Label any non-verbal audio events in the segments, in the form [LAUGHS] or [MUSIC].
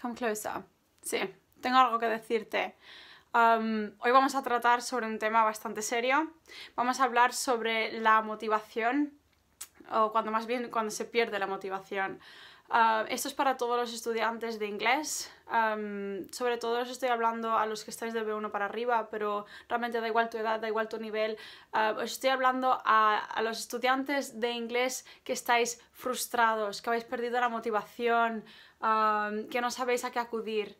come closer. Sí, tengo algo que decirte. hoy vamos a tratar sobre un tema bastante serio. Vamos a hablar sobre la motivación, o cuando más bien cuando se pierde la motivación. Ah, esto es para todos los estudiantes de inglés, sobre todo os estoy hablando a los que estáis de B1 para arriba, pero realmente da igual tu edad, da igual tu nivel, ah, os estoy hablando a, a, los estudiantes de inglés que estáis frustrados, que habéis perdido la motivación, que no sabéis a qué acudir.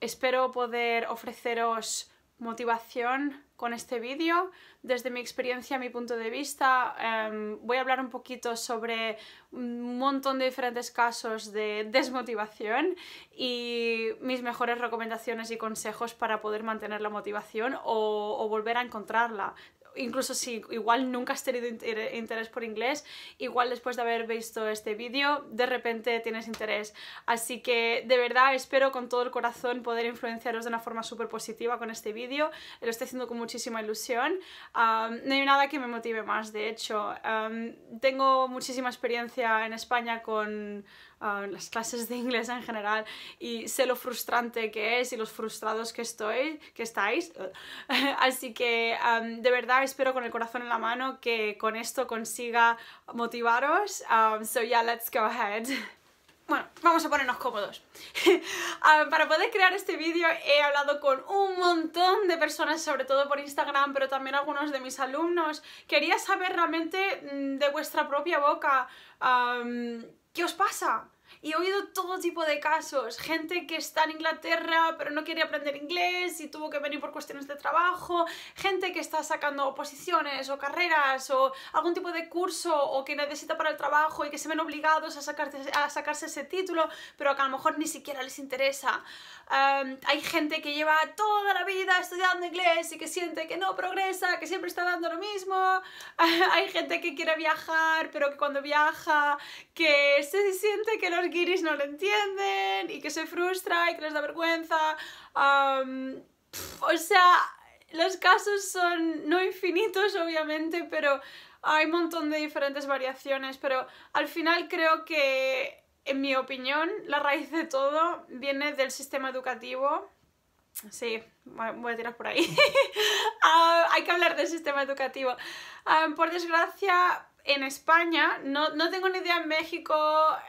espero poder ofreceros motivación, con este vídeo. Desde mi experiencia, mi punto de vista, em, voy a hablar un poquito sobre un montón de diferentes casos de desmotivación y mis mejores recomendaciones y consejos para poder mantener la motivación o volver a encontrarla incluso si igual nunca has tenido interés por inglés, igual después de haber visto este vídeo, de repente tienes interés. Así que de verdad espero con todo el corazón poder influenciaros de una forma súper positiva con este vídeo. Lo estoy haciendo con muchísima ilusión. no hay nada que me motive más, de hecho. tengo muchísima experiencia en España con las clases de inglés en general y sé lo frustrante que es y los frustrados que estoy, que estáis. [LAUGHS] Así que de verdad espero con el corazón en la mano que con esto consiga motivaros. Um, so yeah, let's go ahead. [LAUGHS] Bueno, vamos a ponernos cómodos. [LAUGHS] para poder crear este vídeo he hablado con un montón de personas, sobre todo por Instagram, pero también algunos de mis alumnos. Quería saber realmente mm, de vuestra propia boca qué os pasa, y he oído todo tipo de casos, gente que está en Inglaterra pero no quiere aprender inglés y tuvo que venir por cuestiones de trabajo, gente que está sacando oposiciones o carreras o algún tipo de curso o que necesita para el trabajo y que se ven obligados a sacarse, a sacarse ese título pero que a lo mejor ni siquiera les interesa. hay gente que lleva toda la vida estudiando inglés y que siente que no progresa, que siempre está dando lo mismo. [LAUGHS] hay gente que quiere viajar pero que cuando viaja que se siente que es Kiris no lo entienden y que se frustra y que les da vergüenza. o sea, los casos son no infinitos, obviamente, pero hay un montón de diferentes variaciones. Pero al final creo que, en mi opinión, la raíz de todo viene del sistema educativo. Sí, voy a tirar por ahí. [LAUGHS] Ah, hay que hablar del sistema educativo. por desgracia, en España, no, no, tengo ni idea en México,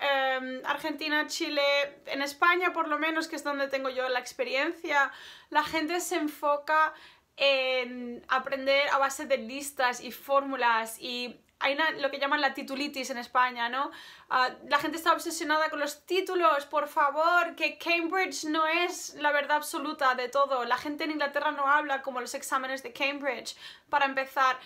em, Argentina, Chile, en España por lo menos, que es donde tengo yo la experiencia, la gente se enfoca en aprender a base de listas y fórmulas y hay lo que llaman la titulitis en España, ¿no? Ah, la gente está obsesionada con los títulos, por favor, que Cambridge no es la verdad absoluta de todo. La gente en Inglaterra no habla como los exámenes de Cambridge, para empezar.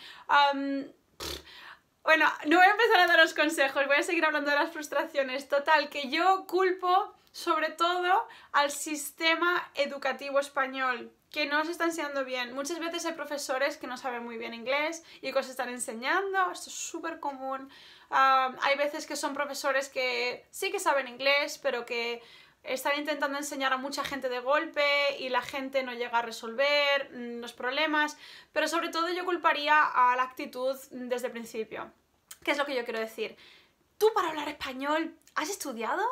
Bueno, no voy a empezar a dar los consejos, voy a seguir hablando de las frustraciones. Total, que yo culpo sobre todo al sistema educativo español, que no se está enseñando bien. Muchas veces hay profesores que no saben muy bien inglés y que os están enseñando, esto es súper común. Ah, hay veces que son profesores que sí que saben inglés, pero que estar intentando enseñar a mucha gente de golpe y la gente no llega a resolver mm, los problemas, pero sobre todo yo culparía a la actitud desde el principio. ¿Qué es lo que yo quiero decir? Tú para hablar español, ¿has estudiado?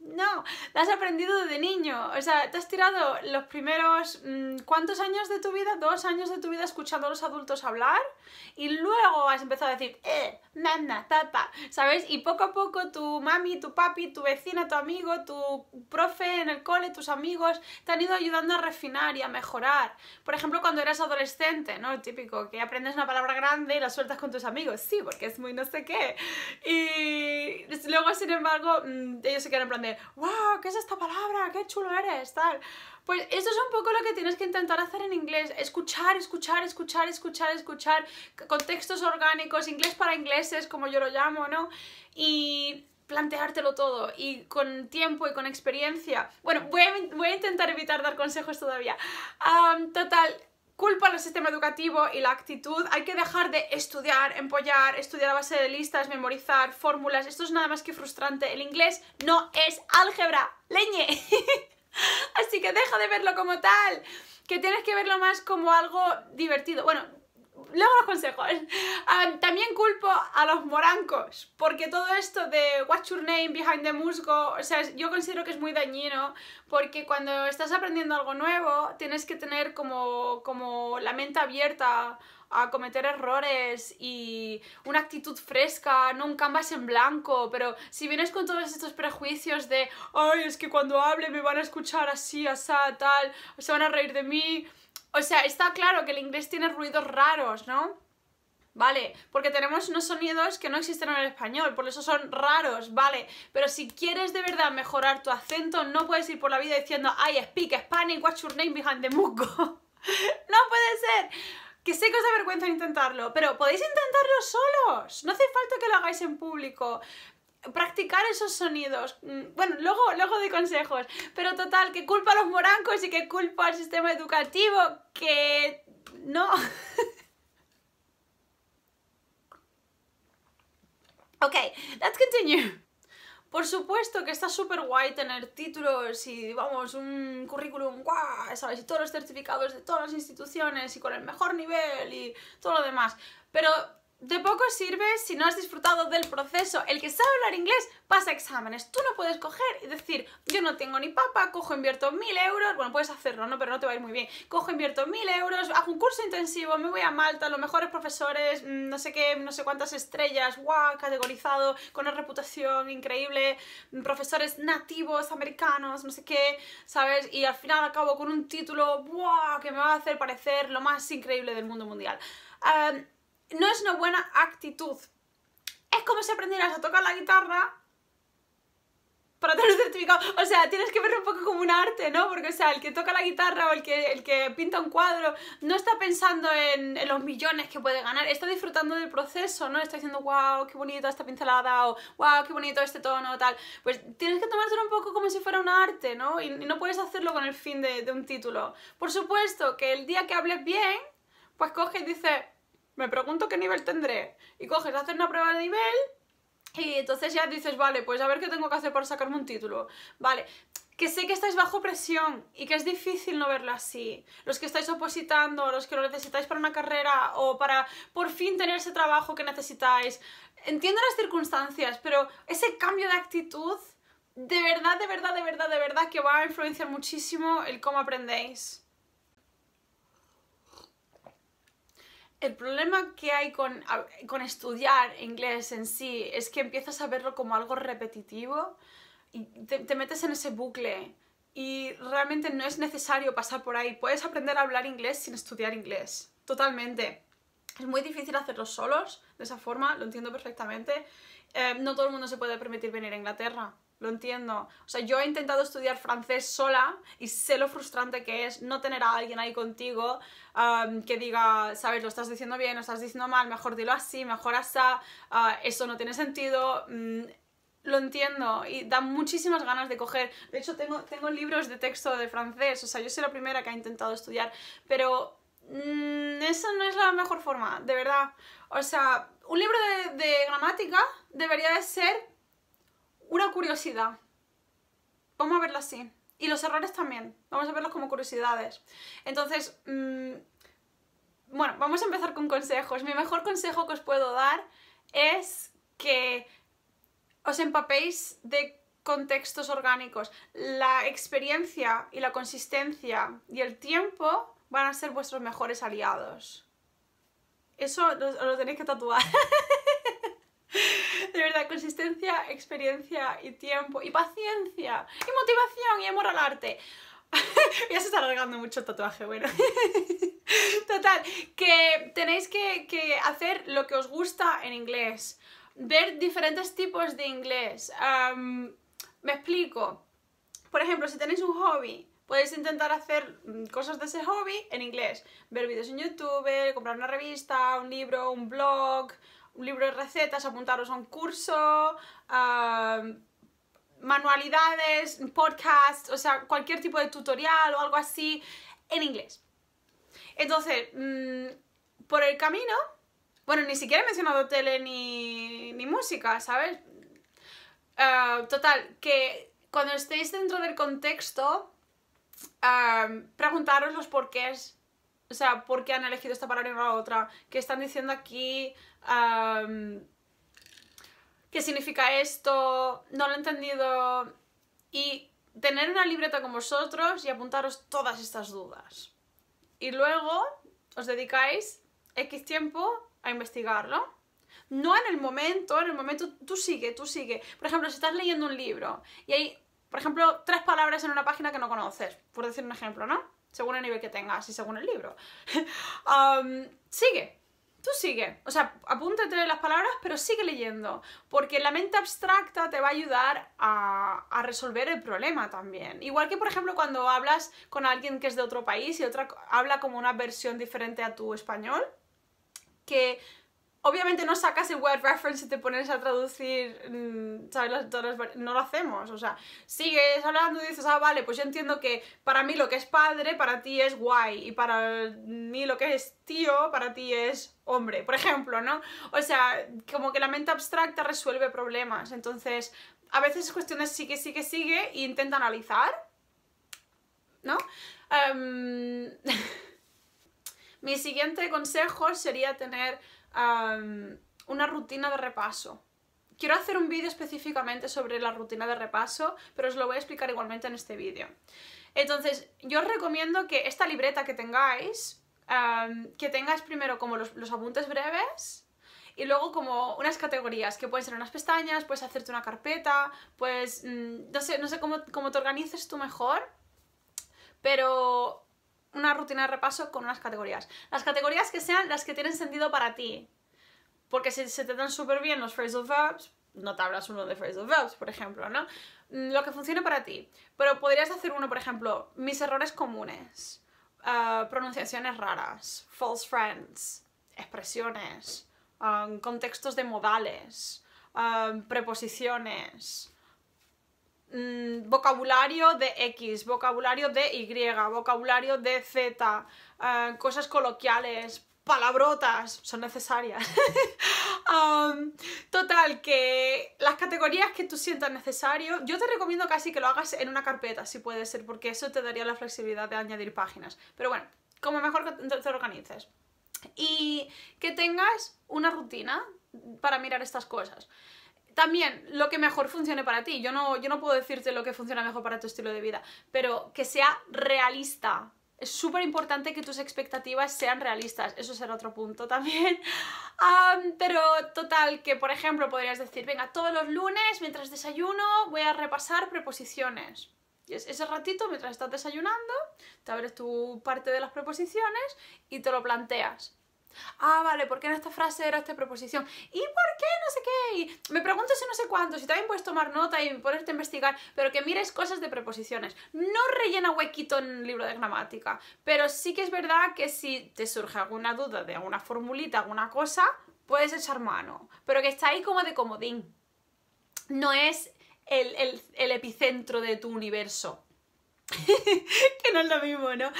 No, la has aprendido de niño. O sea, te has tirado los primeros... Mm, ¿Cuántos años de tu vida? Dos años de tu vida escuchando a los adultos hablar y luego has empezado a decir, eh, nana, tata, ¿sabes? Y poco a poco tu mami, tu papi, tu vecina, tu amigo, tu profe en el cole, tus amigos, te han ido ayudando a refinar y a mejorar. Por ejemplo, cuando eras adolescente, ¿no? típico, que aprendes una palabra grande y la sueltas con tus amigos. Sí, porque es muy no sé qué. Y luego, sin embargo, mm, ellos se quedan en plan wow, ¿qué es esta palabra? ¡Qué chulo eres! Tal. Pues eso es un poco lo que tienes que intentar hacer en inglés, escuchar, escuchar, escuchar, escuchar, escuchar, contextos orgánicos, inglés para ingleses, como yo lo llamo, ¿no? Y planteártelo todo y con tiempo y con experiencia. Bueno, voy a, intentar evitar dar consejos todavía. total, culpa del sistema educativo y la actitud. Hay que dejar de estudiar, empollar, estudiar a base de listas, memorizar fórmulas. Esto es nada más que frustrante. El inglés no es álgebra, leñe. [LAUGHS] Así que deja de verlo como tal, que tienes que verlo más como algo divertido. Bueno, Luego los consejos. Ah, también culpo a los morancos, porque todo esto de What's Your Name, Behind the Musgo, o sea, yo considero que es muy dañino, porque cuando estás aprendiendo algo nuevo, tienes que tener como, como la mente abierta a cometer errores y una actitud fresca, no un canvas en blanco, pero si vienes con todos estos prejuicios de, ay, es que cuando hable me van a escuchar así, asá, tal, se van a reír de mí, o sea, está claro que el inglés tiene ruidos raros, ¿no? ¿vale? Porque tenemos unos sonidos que no existen en el español, por eso son raros, ¿vale? Pero si quieres de verdad mejorar tu acento, no puedes ir por la vida diciendo I speak Spanish, what's your name behind the muco. [LAUGHS] ¡No puede ser! Que sé que os da vergüenza intentarlo, pero podéis intentarlo solos. No hace falta que lo hagáis en público practicar esos sonidos. Mm, bueno, luego, luego de consejos. Pero total, que culpa a los morancos y que culpa al sistema educativo, que no. [LAUGHS] ok, let's continue. Por supuesto que está súper guay tener títulos y, vamos, un currículum, guau, ¿sabes? Y todos los certificados de todas las instituciones y con el mejor nivel y todo lo demás. Pero de poco sirve si no has disfrutado del proceso. El que sabe hablar inglés pasa exámenes. Tú no puedes coger y decir, yo no tengo ni papa, cojo, e invierto mil euros. Bueno, puedes hacerlo, ¿no? Pero no te va a ir muy bien. Cojo, e invierto mil euros, hago un curso intensivo, me voy a Malta, los mejores profesores, mm, no sé qué, no sé cuántas estrellas, guau, categorizado, con una reputación increíble, mm, profesores nativos, americanos, no sé qué, ¿sabes? Y al final acabo con un título, guau, que me va a hacer parecer lo más increíble del mundo mundial no es una buena actitud. Es como si aprendieras a tocar la guitarra para tener un certificado. O sea, tienes que verlo un poco como un arte, ¿no? Porque, o sea, el que toca la guitarra o el que, el que pinta un cuadro no está pensando en, los millones que puede ganar, está disfrutando del proceso, ¿no? Está diciendo, wow, qué bonita esta pincelada o wow, qué bonito este tono, tal. Pues tienes que tomártelo un poco como si fuera un arte, ¿no? Y, no puedes hacerlo con el fin de, de un título. Por supuesto que el día que hables bien, pues coges y dices, me pregunto qué nivel tendré. Y coges, haces una prueba de nivel y entonces ya dices, vale, pues a ver qué tengo que hacer para sacarme un título. Vale, que sé que estáis bajo presión y que es difícil no verlo así. Los que estáis opositando, los que lo necesitáis para una carrera o para por fin tener ese trabajo que necesitáis. Entiendo las circunstancias, pero ese cambio de actitud, de verdad, de verdad, de verdad, de verdad, que va a influenciar muchísimo el cómo aprendéis. el problema que hay con, estudiar inglés en sí es que empiezas a verlo como algo repetitivo y te, metes en ese bucle y realmente no es necesario pasar por ahí. Puedes aprender a hablar inglés sin estudiar inglés, totalmente. Es muy difícil hacerlo solos, de esa forma, lo entiendo perfectamente. Eh, no todo el mundo se puede permitir venir a Inglaterra, lo entiendo. O sea, yo he intentado estudiar francés sola y sé lo frustrante que es no tener a alguien ahí contigo um, que diga, sabes, lo estás diciendo bien, lo estás diciendo mal, mejor dilo así, mejor así, uh, eso no tiene sentido. Mm, lo entiendo y da muchísimas ganas de coger. De hecho, tengo, tengo libros de texto de francés, o sea, yo soy la primera que ha intentado estudiar, pero mmm, eso no es la mejor forma, de verdad. O sea, un libro de, de gramática debería de ser una curiosidad. Vamos a verla así. Y los errores también. Vamos a verlos como curiosidades. Entonces, mm, bueno, vamos a empezar con consejos. Mi mejor consejo que os puedo dar es que os empapéis de contextos orgánicos. La experiencia y la consistencia y el tiempo van a ser vuestros mejores aliados. Eso lo tenéis que tatuar. [LAUGHS] [LAUGHS] De verdad, consistencia, experiencia y tiempo y paciencia y motivación y amor al arte. [LAUGHS] ya se está alargando mucho el tatuaje, bueno. [LAUGHS] Total, que tenéis que, hacer lo que os gusta en inglés, ver diferentes tipos de inglés. me explico. Por ejemplo, si tenéis un hobby, podéis intentar hacer mm, cosas de ese hobby en inglés. Ver vídeos en YouTube, comprar una revista, un libro, un blog, un libro de recetas, apuntaros a un curso, manualidades, podcast, o sea, cualquier tipo de tutorial o algo así en inglés. Entonces, mm, por el camino, bueno, ni siquiera he mencionado tele ni, música, ¿sabes? Ah, total, que cuando estéis dentro del contexto, ah, preguntaros los porqués o sea, por qué han elegido esta palabra y no la otra, qué están diciendo aquí, qué significa esto, no lo he entendido. Y tener una libreta con vosotros y apuntaros todas estas dudas. Y luego os dedicáis X tiempo a investigarlo. No en el momento, en el momento tú sigue, tú sigue. Por ejemplo, si estás leyendo un libro y hay, por ejemplo, tres palabras en una página que no conoces, por decir un ejemplo, ¿no? según el nivel que tengas y según el libro. [LAUGHS] sigue, tú sigue. O sea, apúntate las palabras, pero sigue leyendo, porque la mente abstracta te va a ayudar a, a, resolver el problema también. Igual que, por ejemplo, cuando hablas con alguien que es de otro país y otra habla como una versión diferente a tu español, que obviamente no sacas el word reference y te pones a traducir, mm, ¿sabes? no lo hacemos, o sea, sigues hablando y dices, ah, vale, pues yo entiendo que para mí lo que es padre, para ti es guay, y para mí lo que es tío, para ti es hombre, por ejemplo, ¿no? O sea, como que la mente abstracta resuelve problemas, entonces a veces cuestiones sí de sigue, sigue, sigue, e intenta analizar, ¿no? Em, [LAUGHS] mi siguiente consejo sería tener una rutina de repaso. Quiero hacer un vídeo específicamente sobre la rutina de repaso, pero os lo voy a explicar igualmente en este vídeo. Entonces, yo os recomiendo que esta libreta que tengáis, que tengáis primero como los, los apuntes breves, y luego como unas categorías, que pueden ser unas pestañas, puedes hacerte una carpeta, pues mm, no sé, no sé cómo, cómo te organices tú mejor, pero una rutina de repaso con unas categorías. Las categorías que sean las que tienen sentido para ti. Porque si se te dan súper bien los phrasal verbs, no te hablas uno de phrasal verbs, por ejemplo, ¿no? Mm, lo que funcione para ti. Pero podrías hacer uno, por ejemplo, mis errores comunes, ah, pronunciaciones raras, false friends, expresiones, ah, contextos de modales, ah, preposiciones, Mm, vocabulario de X, vocabulario de Y, vocabulario de Z, eh, cosas coloquiales, palabrotas, son necesarias. [LAUGHS] Um, total, que las categorías que tú sientas necesario, yo te recomiendo casi que lo hagas en una carpeta, si puede ser, porque eso te daría la flexibilidad de añadir páginas. Pero bueno, como mejor te organices. Y que tengas una rutina para mirar estas cosas también lo que mejor funcione para ti. Yo no, puedo decirte lo que funciona mejor para tu estilo de vida, pero que sea realista. Es súper importante que tus expectativas sean realistas. Eso será otro punto también. [LAUGHS] pero total, que por ejemplo podrías decir, venga, todos los lunes mientras desayuno voy a repasar preposiciones. Y ese ratito, mientras estás desayunando, te abres tu parte de las preposiciones y te lo planteas Ah, vale, ¿por qué en esta frase era esta preposición? ¿Y por qué no sé qué? me pregunto si no sé cuánto, si también puedes tomar nota y ponerte a investigar, pero que mires cosas de preposiciones. No rellena huequito en el libro de gramática, pero sí que es verdad que si te surge alguna duda de alguna formulita, alguna cosa, puedes echar mano, pero que está ahí como de comodín. No es el, el epicentro de tu universo. [LAUGHS] que no es lo mismo, ¿no?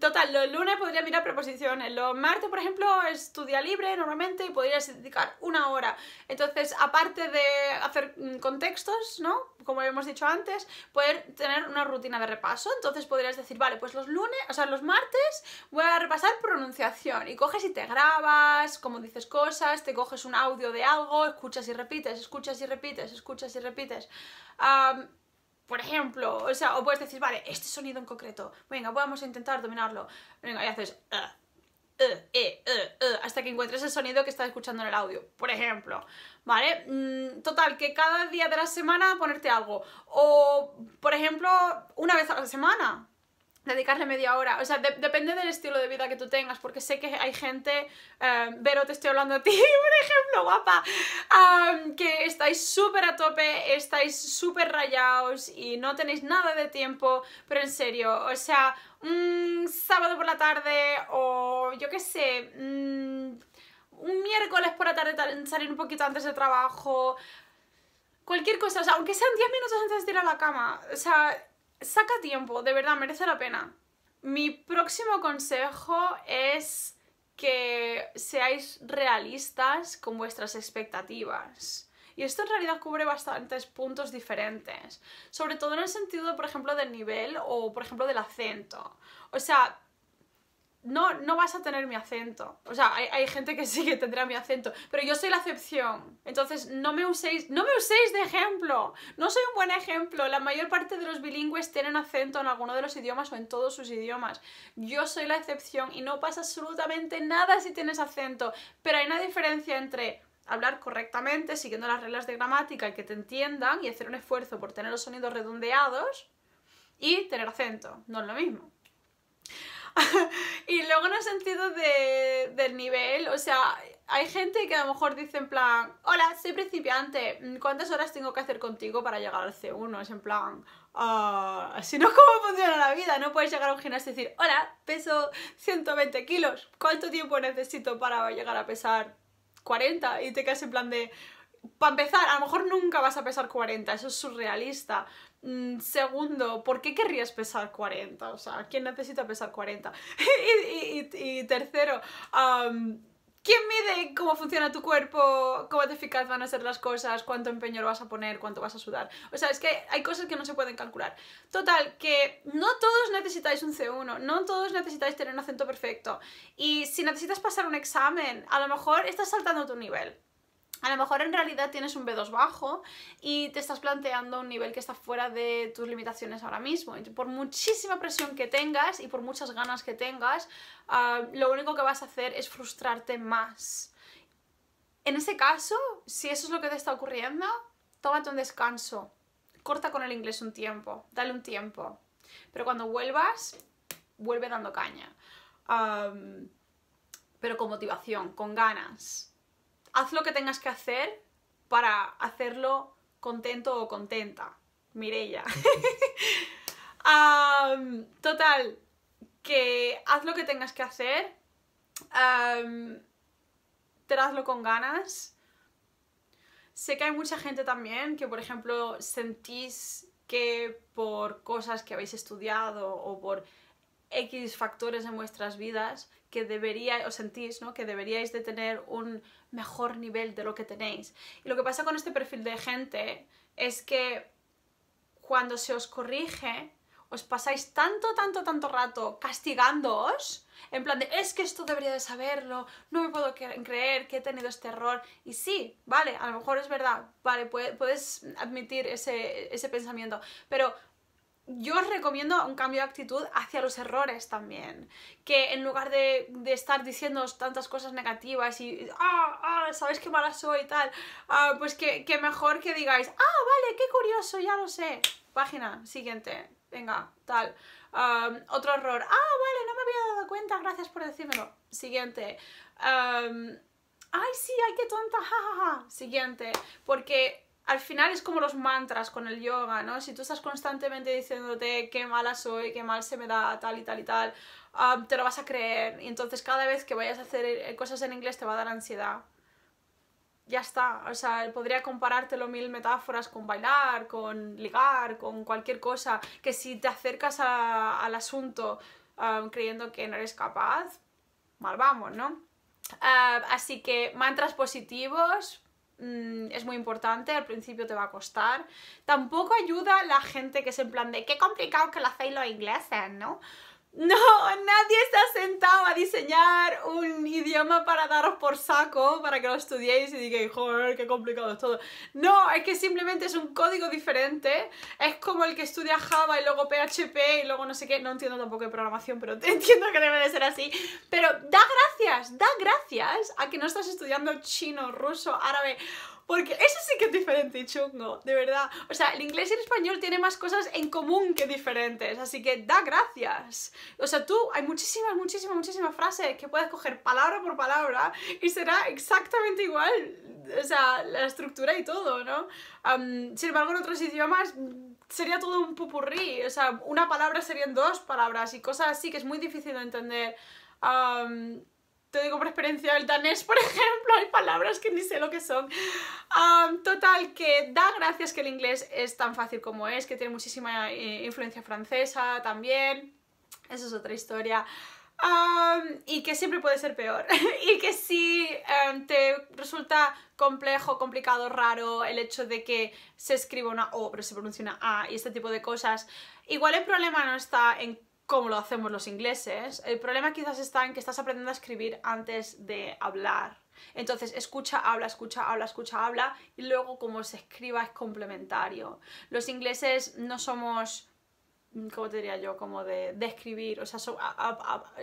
total, los lunes podría mirar preposiciones, los martes, por ejemplo, es día libre normalmente y podrías dedicar una hora. Entonces, aparte de hacer mm, contextos, ¿no? Como hemos dicho antes, poder tener una rutina de repaso. Entonces podrías decir, vale, pues los lunes, o sea, los martes voy a repasar pronunciación y coges y te grabas, como dices cosas, te coges un audio de algo, escuchas y repites, escuchas y repites, escuchas y repites por ejemplo, o sea, o puedes decir, vale, este sonido en concreto, venga, vamos a intentar dominarlo, venga, y haces, eh, eh, eh, hasta que encuentres el sonido que estás escuchando en el audio, por ejemplo, ¿vale? Mm, total, que cada día de la semana ponerte algo, o, por ejemplo, una vez a la semana, dedicarle media hora. O sea, depende del estilo de vida que tú tengas, porque sé que hay gente, eh, Vero, te estoy hablando a ti, un [LAUGHS] ejemplo guapa, que estáis súper a tope, estáis súper rayados y no tenéis nada de tiempo, pero en serio, o sea, un sábado por la tarde o yo qué sé, un, mm, un miércoles por la tarde salir un poquito antes de trabajo. Cualquier cosa, o sea, aunque sean 10 minutos antes de ir a la cama, o sea, saca tiempo, de verdad, merece la pena. Mi próximo consejo es que seáis realistas con vuestras expectativas. Y esto en realidad cubre bastantes puntos diferentes, sobre todo en el sentido, por ejemplo, del nivel o, por ejemplo, del acento. O sea, no, no vas a tener mi acento. O sea, hay, gente que sí que tendrá mi acento, pero yo soy la excepción. Entonces, no me uséis, no me uséis de ejemplo. No soy un buen ejemplo. La mayor parte de los bilingües tienen acento en alguno de los idiomas o en todos sus idiomas. Yo soy la excepción y no pasa absolutamente nada si tienes acento, pero hay una diferencia entre hablar correctamente, siguiendo las reglas de gramática y que te entiendan y hacer un esfuerzo por tener los sonidos redondeados y tener acento. No es lo mismo. [LAUGHS] y luego en el sentido de, del nivel, o sea, hay gente que a lo mejor dice en plan, hola, soy principiante, mm, ¿cuántas horas tengo que hacer contigo para llegar al C1? Es en plan, ah si no, [LAUGHS] ¿cómo funciona la vida? No puedes llegar a un gimnasio y decir, hola, peso 120 kilos, ¿cuánto tiempo necesito para llegar a pesar 40? Y te quedas en plan de, para empezar, a lo mejor nunca vas a pesar 40, eso es surrealista, Mm, segundo, ¿por qué querrías pesar 40? O sea, ¿quién necesita pesar 40? [LAUGHS] y, tercero, ¿Quién mide cómo funciona tu cuerpo? ¿Cómo eficaz van a ser las cosas? ¿Cuánto empeño lo vas a poner? ¿Cuánto vas a sudar? O sea, es que hay cosas que no se pueden calcular. Total, que no todos necesitáis un C1, no todos necesitáis tener un acento perfecto. Y si necesitas pasar un examen, a lo mejor estás saltando tu nivel a lo mejor en realidad tienes un B2 bajo y te estás planteando un nivel que está fuera de tus limitaciones ahora mismo. por muchísima presión que tengas y por muchas ganas que tengas, ah, lo único que vas a hacer es frustrarte más. En ese caso, si eso es lo que te está ocurriendo, tómate un descanso. Corta con el inglés un tiempo, dale un tiempo. Pero cuando vuelvas, vuelve dando caña. Ah, pero con motivación, con ganas haz lo que tengas que hacer para hacerlo contento o contenta. Mirella. [LAUGHS] total, que haz lo que tengas que hacer. Um, con ganas. Sé que hay mucha gente también que, por ejemplo, sentís que por cosas que habéis estudiado o por X factores en vuestras vidas que deberíais, os sentís, ¿no? Que deberíais de tener un mejor nivel de lo que tenéis. Y lo que pasa con este perfil de gente es que cuando se os corrige, os pasáis tanto, tanto, tanto rato castigándoos, en plan de, es que esto debería de saberlo, no me puedo creer que he tenido este error. Y sí, vale, a lo mejor es verdad, vale, puedes admitir ese, ese pensamiento, pero yo os recomiendo un cambio de actitud hacia los errores también. Que en lugar de, estar diciendo tantas cosas negativas y, ah, ah, sabes qué mala soy y tal, ah, pues que, mejor que digáis, ah, vale, qué curioso, ya lo sé. Página, siguiente, venga, tal. otro error, ah, vale, no me había dado cuenta, gracias por decírmelo. Siguiente. ay, sí, ay, qué tonta, ¡Ja Ja, ja. Siguiente. Porque al final es como los mantras con el yoga, ¿no? Si tú estás constantemente diciéndote qué mala soy, qué mal se me da, tal y tal y tal, ah, te lo vas a creer. Y entonces cada vez que vayas a hacer eh, cosas en inglés te va a dar ansiedad. Ya está. O sea, podría comparártelo mil metáforas con bailar, con ligar, con cualquier cosa. Que si te acercas al asunto ah, creyendo que no eres capaz, mal vamos, ¿no? Ah, así que mantras positivos, Mm, es muy importante, al principio te va a costar. Tampoco ayuda la gente que es en plan de qué complicado que lo hacéis los ingleses, ¿no? No, nadie está sentado a diseñar un idioma para daros por saco, para que lo estudiéis y digáis, joder, qué complicado es todo. No, es que simplemente es un código diferente. Es como el que estudia Java y luego PHP y luego no sé qué. No entiendo tampoco de programación, pero [LAUGHS] entiendo que debe de ser así. Pero da gracias, da gracias a que no estás estudiando chino, ruso, árabe porque eso sí que es diferente y chungo, de verdad. O sea, el inglés y el español tienen más cosas en común que diferentes, así que da gracias. O sea, tú hay muchísimas, muchísimas, muchísimas frases que puedes coger palabra por palabra y será exactamente igual, o sea, la estructura y todo, ¿no? sin embargo, en otros idiomas sería todo un pupurrí, o sea, una palabra serían dos palabras y cosas así que es muy difícil de entender te digo por experiencia del danés, por [LAUGHS] ejemplo, hay palabras que ni sé lo que son. total, que da gracias que el inglés es tan fácil como es, que tiene muchísima eh, influencia francesa también. Esa es otra historia. y que siempre puede ser peor. [LAUGHS] y que si em, te resulta complejo, complicado, raro el hecho de que se escriba una O pero se pronuncia una A y este tipo de cosas, igual el problema no está en como lo hacemos los ingleses. El problema quizás está en que estás aprendiendo a escribir antes de hablar. Entonces, escucha, habla, escucha, habla, escucha, habla, y luego como se escriba es complementario. Los ingleses no somos, mm, ¿cómo te diría yo? Como de, escribir, o sea,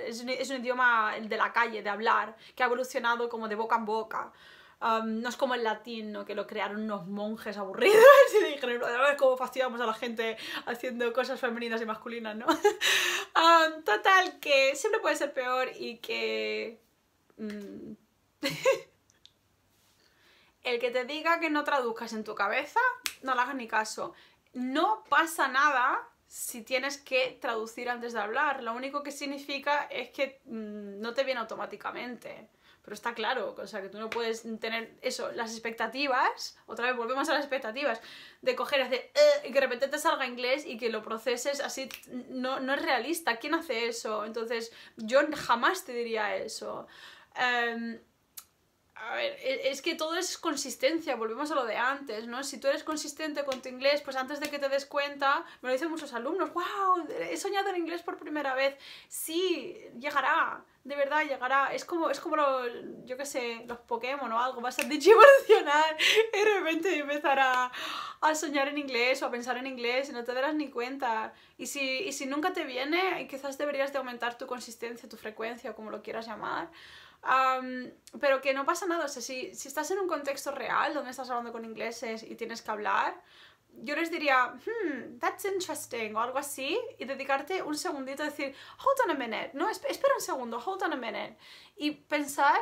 es, un, es, un, idioma de la calle, de hablar, que ha evolucionado como de boca en boca no es como el latín, ¿no? que lo crearon unos monjes aburridos y dijeron, ver cómo fastidiamos a la gente haciendo cosas femeninas y masculinas, ¿no? [LAUGHS] total, que siempre puede ser peor y que... Mm, [LAUGHS] el que te diga que no traduzcas en tu cabeza, no le hagas ni caso. No pasa nada si tienes que traducir antes de hablar. Lo único que significa es que mm, no te viene automáticamente. Pero está claro, o sea, que tú no puedes tener eso, las expectativas, otra vez volvemos a las expectativas, de coger y hacer, eh", y que de repente te salga inglés y que lo proceses así, no, es realista, ¿quién hace eso? Entonces, yo jamás te diría eso. Em, a ver, e, es que todo es consistencia, volvemos a lo de antes, ¿no? Si tú eres consistente con tu inglés, pues antes de que te des cuenta, me lo dicen muchos alumnos, wow, he soñado en inglés por primera vez, sí, llegará, de verdad llegará, es como, es como yo qué sé, los Pokémon o algo, vas a digivolucionar [LAUGHS] y de repente empezar a, soñar en inglés o a pensar en inglés y no te darás ni cuenta. Y si, y si nunca te viene, quizás deberías de aumentar tu consistencia, tu frecuencia, como lo quieras llamar, pero que no pasa nada, o sea, si, si, estás en un contexto real donde estás hablando con ingleses y tienes que hablar, yo les diría, hmm, that's interesting, o algo así, y dedicarte un segundito a decir, hold on a minute, no, espera un segundo, hold on a minute, y pensar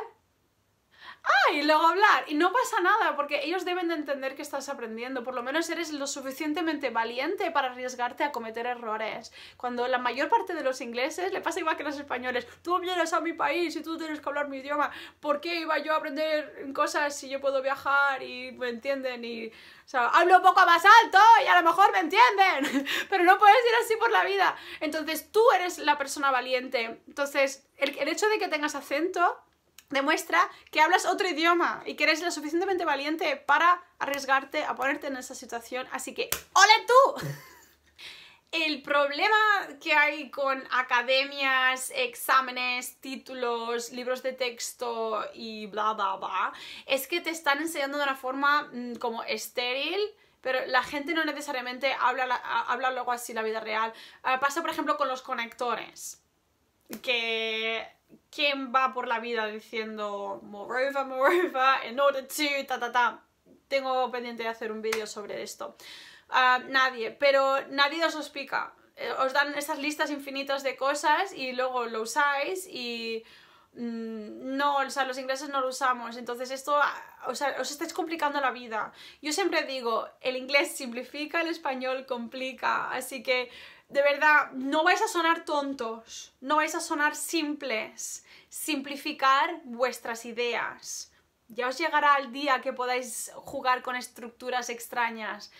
¡Ah! Y luego hablar. Y no pasa nada, porque ellos deben de entender que estás aprendiendo. Por lo menos eres lo suficientemente valiente para arriesgarte a cometer errores. Cuando la mayor parte de los ingleses le pasa igual que los españoles. Tú vienes a mi país y tú tienes que hablar mi idioma. ¿Por qué iba yo a aprender cosas si yo puedo viajar y me entienden? Y, o sea, hablo un poco más alto y a lo mejor me entienden. [LAUGHS] Pero no puedes ir así por la vida. Entonces tú eres la persona valiente. Entonces, el hecho de que tengas acento demuestra que hablas otro idioma y que eres lo suficientemente valiente para arriesgarte a ponerte en esa situación. Así que, ¡ole tú! [LAUGHS] El problema que hay con academias, exámenes, títulos, libros de texto y bla, bla, bla, es que te están enseñando de una forma mm, como estéril, pero la gente no necesariamente habla, habla luego así la vida real. Ah, pasa, por ejemplo, con los conectores, que ¿quién va por la vida diciendo moreover, moreover, in order to, ta ta ta? Tengo pendiente de hacer un vídeo sobre esto. Ah, nadie, pero nadie os os explica. Eh, os dan estas listas infinitas de cosas y luego lo usáis y mm, no, o sea, los ingleses no lo usamos, entonces esto, o sea, os estáis complicando la vida. Yo siempre digo, el inglés simplifica, el español complica, así que de verdad, no vais a sonar tontos, no vais a sonar simples. Simplificar vuestras ideas. Ya os llegará el día que podáis jugar con estructuras extrañas.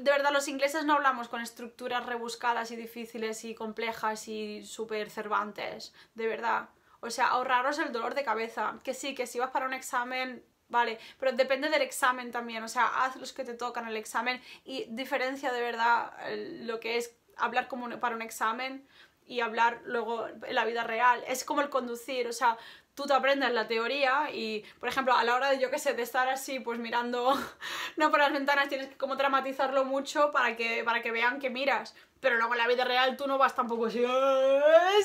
De verdad, los ingleses no hablamos con estructuras rebuscadas y difíciles y complejas y súper cervantes. De verdad. O sea, ahorraros el dolor de cabeza. Que sí, que si vas para un examen, vale. Pero depende del examen también. O sea, haz los que te tocan el examen y diferencia de verdad eh, lo que es hablar como para un examen y hablar luego en la vida real. Es como el conducir, o sea, tú te aprendes la teoría y, por ejemplo, a la hora de, yo que sé, de estar así, pues mirando, [LAUGHS] no por las ventanas, tienes que como dramatizarlo mucho para que, para que vean que miras pero luego en la vida real tú no vas tampoco así,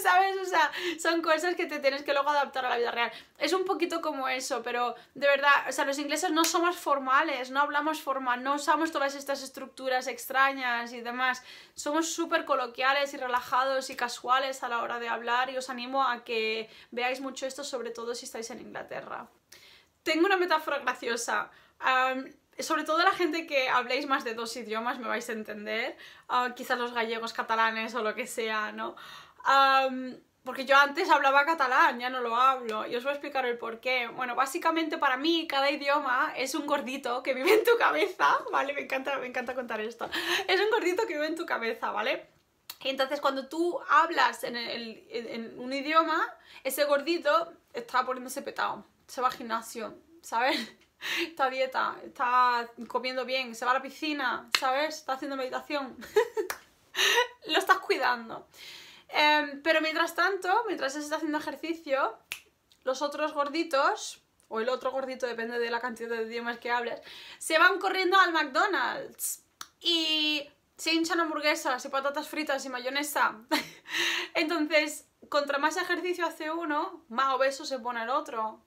¿sabes? O sea, son cosas que te tienes que luego adaptar a la vida real. Es un poquito como eso, pero de verdad, o sea, los ingleses no somos formales, no hablamos formal, no usamos todas estas estructuras extrañas y demás. Somos súper coloquiales y relajados y casuales a la hora de hablar y os animo a que veáis mucho esto, sobre todo si estáis en Inglaterra. Tengo una metáfora graciosa sobre todo la gente que habléis más de dos idiomas me vais a entender, ah, quizás los gallegos, catalanes o lo que sea, ¿no? porque yo antes hablaba catalán, ya no lo hablo, y os voy a explicar el por qué. Bueno, básicamente para mí cada idioma es un gordito que vive en tu cabeza, [LAUGHS] ¿vale? Me encanta, me encanta contar esto. Es un gordito que vive en tu cabeza, ¿vale? Y entonces cuando tú hablas en, un idioma, ese gordito está poniéndose petado, se va a gimnasio, ¿sabes? está dieta, está comiendo bien, se va a la piscina, ¿sabes? Está haciendo meditación. [LAUGHS] Lo estás cuidando. Em, pero mientras tanto, mientras se está haciendo ejercicio, los otros gorditos, o el otro gordito, depende de la cantidad de idiomas que hables, se van corriendo al McDonald's y se hinchan hamburguesas y patatas fritas y mayonesa. [LAUGHS] Entonces, contra más ejercicio hace uno, más obeso se pone el otro.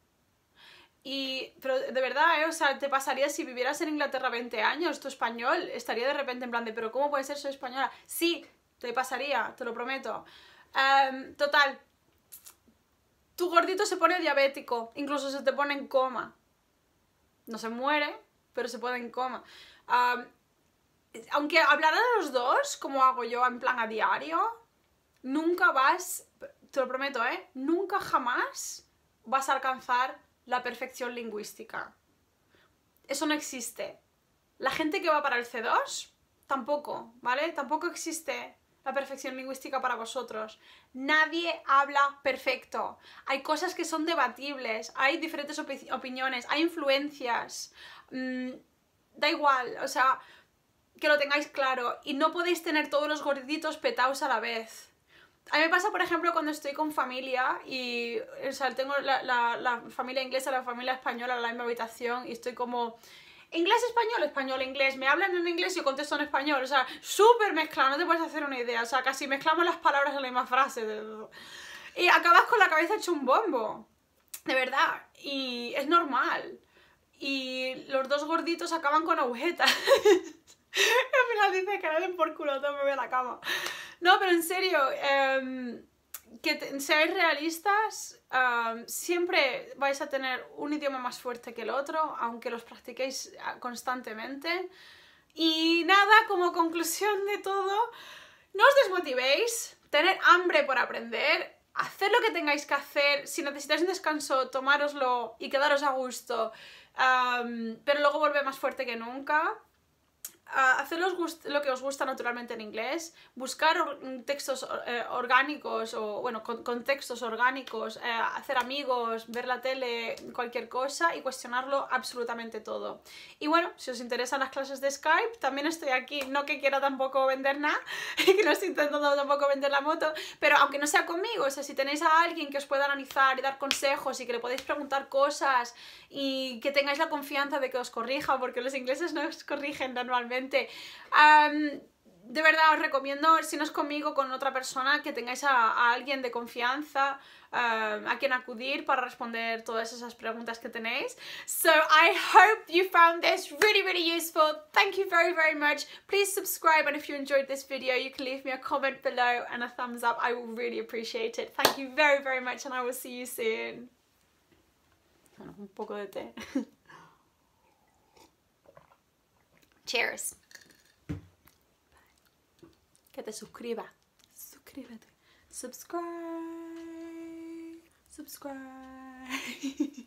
Y, pero de verdad, ¿eh? o sea, te pasaría si vivieras en Inglaterra 20 años, tu español estaría de repente en plan de, pero ¿cómo puede ser soy española? Sí, te pasaría, te lo prometo. Em, total, tu gordito se pone diabético, incluso se te pone en coma. No se muere, pero se pone en coma. Em, aunque hablar de los dos, como hago yo en plan a diario, nunca vas, te lo prometo, ¿eh? Nunca jamás vas a alcanzar la perfección lingüística. Eso no existe. La gente que va para el C2, tampoco, ¿vale? Tampoco existe la perfección lingüística para vosotros. Nadie habla perfecto. Hay cosas que son debatibles, hay diferentes opiniones, hay influencias. Mm, da igual, o sea, que lo tengáis claro. Y no podéis tener todos los gorditos petados a la vez. A mí me pasa, por ejemplo, cuando estoy con familia y o sea, tengo la, la, familia inglesa, la familia española en la misma habitación y estoy como inglés, español, español, inglés, me hablan en inglés y yo contesto en español, o sea, súper mezclado, no te puedes hacer una idea, o sea, casi mezclamos las palabras en la misma frase. Y acabas con la cabeza hecho un bombo, de verdad, y es normal. Y los dos gorditos acaban con agujetas. [LAUGHS] [LAUGHS] al final dice que le den por culo, todo me voy a la cama. No, pero en serio, em, que seáis realistas, em, siempre vais a tener un idioma más fuerte que el otro, aunque los practiquéis ah, constantemente. Y nada, como conclusión de todo, no os desmotivéis, tener hambre por aprender, hacer lo que tengáis que hacer, si necesitáis un descanso, tomároslo y quedaros a gusto, em, pero luego volver más fuerte que nunca hacer lo que os gusta naturalmente en inglés, buscar mm, textos eh, orgánicos o, bueno, con, textos orgánicos, eh, hacer amigos, ver la tele, cualquier cosa y cuestionarlo absolutamente todo. Y bueno, si os interesan las clases de Skype, también estoy aquí, no que quiera tampoco vender nada, [LAUGHS] que no estoy intentando tampoco vender la moto, pero aunque no sea conmigo, o sea, si tenéis a alguien que os pueda analizar y dar consejos y que le podéis preguntar cosas y que tengáis la confianza de que os corrija, porque los ingleses no os corrigen normalmente, de verdad os recomiendo, si no es conmigo, con otra persona, que tengáis a, a alguien de confianza a quien acudir para responder todas esas preguntas que tenéis. So I hope you found this really, really useful. Thank you very, very much. Please subscribe and if you enjoyed this video, you can leave me a comment below and a thumbs up. I will really appreciate it. Thank you very, very much and I will see you soon. un poco de té. [LAUGHS] Cheers. Que te suscriba. Suscríbete. Subscribe. Subscribe.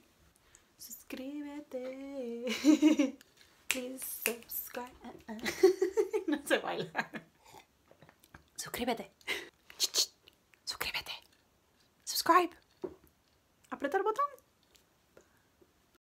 [LAUGHS] Suscríbete. Please subscribe. [LAUGHS] no se Suscríbete. Suscríbete. Subscribe. el botón.